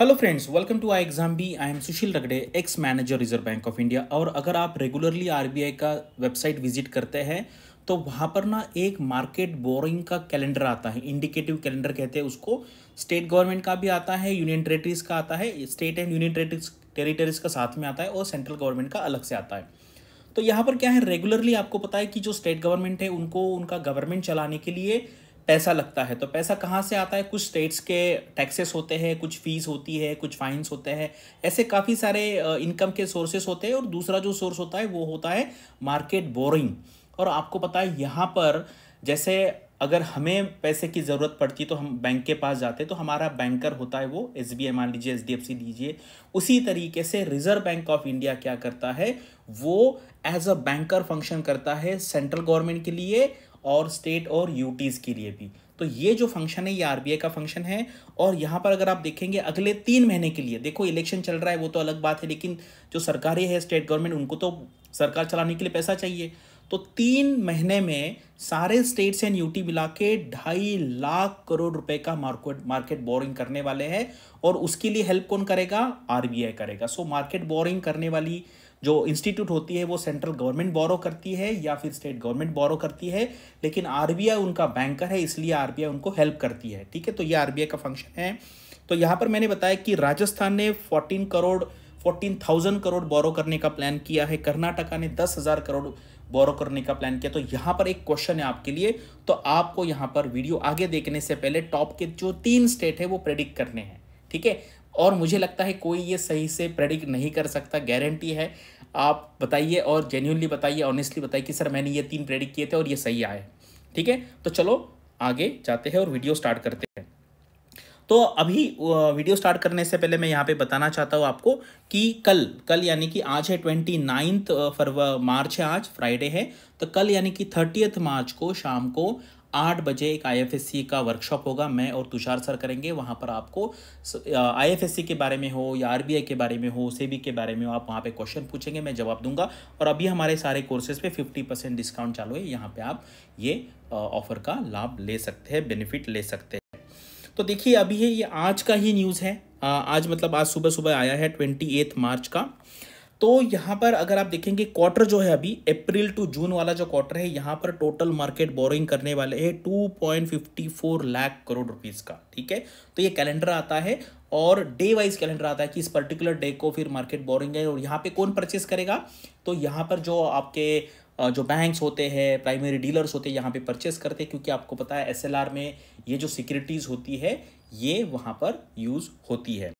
hello friends welcome to I exam B I am Sushil Ragde ex manager Reserve Bank of India और अगर आप regularly RBI का website visit करते हैं तो वहाँ पर ना एक मार्केट बोरिंग का कैलेंडर आता है इंडिकेटिव कैलेंडर कहते हैं उसको स्टेट गवर्नमेंट का भी आता है यूनियन टेरेटरीज का आता है state and union territories territories का साथ में आता है और सेंट्रल गवर्नमेंट का अलग से आता है तो यहाँ पर क्या है रेगुलरली आपको पता है कि जो स्टेट गवर्नमेंट है उनको उनका गवर्नमेंट चलाने के लिए पैसा लगता है तो पैसा कहाँ से आता है कुछ स्टेट्स के टैक्सेस होते हैं कुछ फीस होती है कुछ फाइन्स होते हैं ऐसे काफ़ी सारे इनकम के सोर्सेस होते हैं और दूसरा जो सोर्स होता है वो होता है मार्केट बोरिंग और आपको पता है यहाँ पर जैसे अगर हमें पैसे की ज़रूरत पड़ती तो हम बैंक के पास जाते तो हमारा बैंकर होता है वो एस बी आई मान लीजिए एच डी एफ सी लीजिए उसी तरीके से रिजर्व बैंक ऑफ इंडिया क्या करता है वो एज अ बैंकर फंक्शन करता है सेंट्रल गवर्नमेंट के लिए और स्टेट और यूटीज़ के लिए भी तो ये जो फंक्शन है ये आरबीआई का फंक्शन है और यहाँ पर अगर आप देखेंगे अगले तीन महीने के लिए देखो इलेक्शन चल रहा है वो तो अलग बात है लेकिन जो सरकारी है स्टेट गवर्नमेंट उनको तो सरकार चलाने के लिए पैसा चाहिए तो तीन महीने में सारे स्टेट्स एंड यूटी मिला के ढाई लाख करोड़ रुपए का मार्केट मार्केट बोरिंग करने वाले हैं और उसके लिए हेल्प कौन करेगा आरबीआई करेगा सो मार्केट बोरिंग करने वाली जो इंस्टीट्यूट होती है वो सेंट्रल गवर्नमेंट बोरो करती है या फिर स्टेट गवर्नमेंट बोरो करती है लेकिन आरबीआई उनका बैंकर है इसलिए आरबीआई उनको हेल्प करती है ठीक है तो ये आर का फंक्शन है तो यहाँ पर मैंने बताया कि राजस्थान ने fourteen crore fourteen thousand crore borrow करने का प्लान किया है कर्नाटका ने दस हज़ार करोड़ बोरो करने का प्लान किया तो यहाँ पर एक क्वेश्चन है आपके लिए तो आपको यहाँ पर वीडियो आगे देखने से पहले टॉप के जो तीन स्टेट है वो प्रेडिक्ट करने हैं ठीक है और मुझे लगता है कोई ये सही से प्रेडिक्ट नहीं कर सकता गारंटी है आप बताइए और जेन्यूनली बताइए ऑनेस्टली बताइए कि सर मैंने ये तीन प्रेडिक्ट किए थे और ये सही आए ठीक है तो चलो आगे जाते हैं और वीडियो स्टार्ट करते हैं तो अभी वीडियो स्टार्ट करने से पहले मैं यहाँ पे बताना चाहता हूँ आपको कि कल कल यानी कि आज है ट्वेंटी नाइन्थ फरव मार्च है आज फ्राइडे है तो कल यानी कि थर्टियथ मार्च को शाम को आठ बजे एक आई का वर्कशॉप होगा मैं और तुषार सर करेंगे वहाँ पर आपको आई के बारे में हो या आर के बारे में हो सेबी के बारे में हो आप वहाँ पर क्वेश्चन पूछेंगे मैं जवाब दूंगा और अभी हमारे सारे कोर्सेज पर फिफ्टी परसेंट डिस्काउंट चालू है यहाँ पर आप ये ऑफर का लाभ ले सकते हैं बेनिफिट ले सकते हैं तो देखिए अभी है ये आज का ही न्यूज़ है आज मतलब आज सुबह सुबह आया है ट्वेंटी एथ मार्च का तो यहाँ पर अगर आप देखेंगे क्वार्टर जो है अभी अप्रैल टू जून वाला जो क्वार्टर है यहाँ पर टोटल मार्केट बोरिंग करने वाले है 2.54 लाख करोड़ रुपीस का ठीक है तो ये कैलेंडर आता है और डे वाइज कैलेंडर आता है कि इस पर्टिकुलर डे को फिर मार्केट बोरिंग है और यहाँ पे कौन परचेस करेगा तो यहाँ पर जो आपके जो बैंक्स होते हैं प्राइमरी डीलर्स होते हैं यहाँ पे परचेस करते हैं क्योंकि आपको पता है एसएलआर में ये जो सिक्योरिटीज़ होती है ये वहाँ पर यूज़ होती है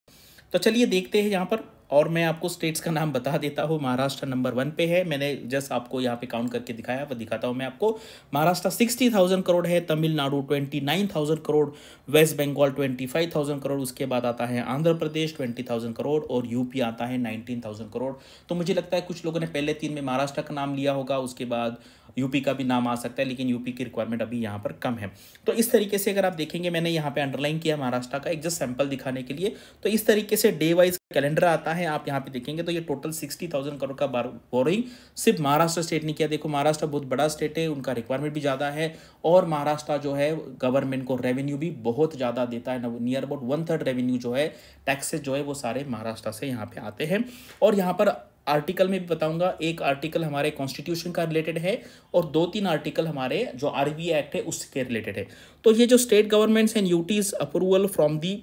तो चलिए देखते हैं यहाँ पर और मैं आपको स्टेट्स का नाम बता देता हूँ महाराष्ट्र नंबर वन पे है मैंने जस्ट आपको यहाँ पे काउंट करके दिखाया वो दिखाता हूँ मैं आपको महाराष्ट्र सिक्सटी थाउजेंड करोड़ है Tamil Nadu twenty nine thousand crore West Bengal twenty five thousand crore उसके बाद आता है आंध्र प्रदेश ट्वेंटी थाउजेंड करोड़ और यूपी आता है नाइनटीन थाउजेंड करोड़ तो मुझे लगता है कुछ लोगों ने पहले तीन में महाराष्ट्र का नाम लिया होगा उसके बाद यूपी का भी नाम आ सकता है लेकिन यूपी की रिक्वायरमेंट अभी यहाँ पर कम है तो इस तरीके से अगर आप देखेंगे मैंने यहाँ पे अंडरलाइन किया महाराष्ट्र का एक जस्ट सैंपल दिखाने के लिए तो इस तरीके से डे वाइज कैलेंडर आता है आप यहाँ पे देखेंगे तो ये टोटल सिक्सटी थाउजेंड करोड़ का बोरिंग सिर्फ महाराष्ट्र स्टेट ने किया देखो महाराष्ट्र बहुत बड़ा स्टेट है उनका रिक्वायरमेंट भी ज़्यादा है और महाराष्ट्र जो है गवर्नमेंट को रेवेन्यू भी बहुत ज़्यादा देता है near about one third revenue जो है टैक्सेस जो है वो सारे महाराष्ट्र से यहाँ पे आते हैं और यहाँ पर आर्टिकल में भी बताऊंगा एक आर्टिकल हमारे कॉन्स्टिट्यूशन का रिलेटेड है और दो तीन आर्टिकल हमारे जो आरबीआई एक्ट है उसके रिलेटेड है तो ये जो state governments and UTs approval from the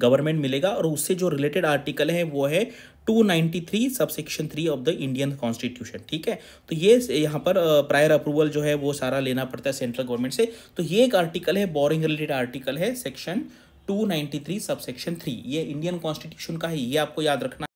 government मिलेगा और उससे जो रिलेटेड आर्टिकल है वो है 293 subsection three of the Indian constitution ठीक है तो ये यहाँ पर प्रायर अप्रूवल जो है वो सारा लेना पड़ता है सेंट्रल गवर्नमेंट से तो ये एक आर्टिकल है बोरिंग रिलेटेड आर्टिकल है सेक्शन 293 सबसेक्शन थ्री ये इंडियन कॉन्स्टिट्यूशन का है ये आपको याद रखना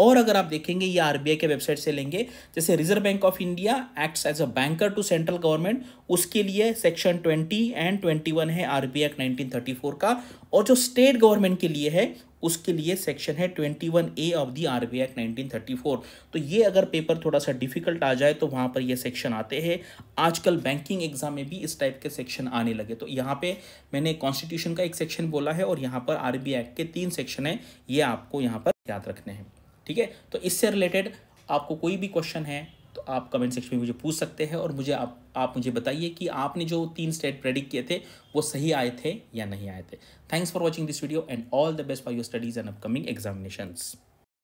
और अगर आप देखेंगे ये आरबीआई के वेबसाइट से लेंगे जैसे Reserve Bank of India acts as a banker to central government उसके लिए सेक्शन ट्वेंटी एंड ट्वेंटी है आरबीआई एक्ट का और जो स्टेट गवर्नमेंट के लिए है उसके लिए सेक्शन है 21 A of the R B act तो ये अगर पेपर थोड़ा सा डिफिकल्ट आ जाए तो वहाँ पर ये सेक्शन आते हैं आजकल बैंकिंग एग्जाम में भी इस टाइप के सेक्शन आने लगे तो यहाँ पे मैंने कॉन्स्टिट्यूशन का एक सेक्शन बोला है और यहाँ पर आर बी एक्ट के तीन सेक्शन है ये आपको यहाँ पर याद रखने हैं ठीक है तो इससे रिलेटेड आपको कोई भी क्वेश्चन है तो आप कमेंट सेक्शन में मुझे पूछ सकते हैं और मुझे आप आप मुझे बताइए कि आपने जो तीन स्टेट प्रेडिक्ट किए थे वो सही आए थे या नहीं आए थे thanks for watching this video and all the best for your studies and upcoming examinations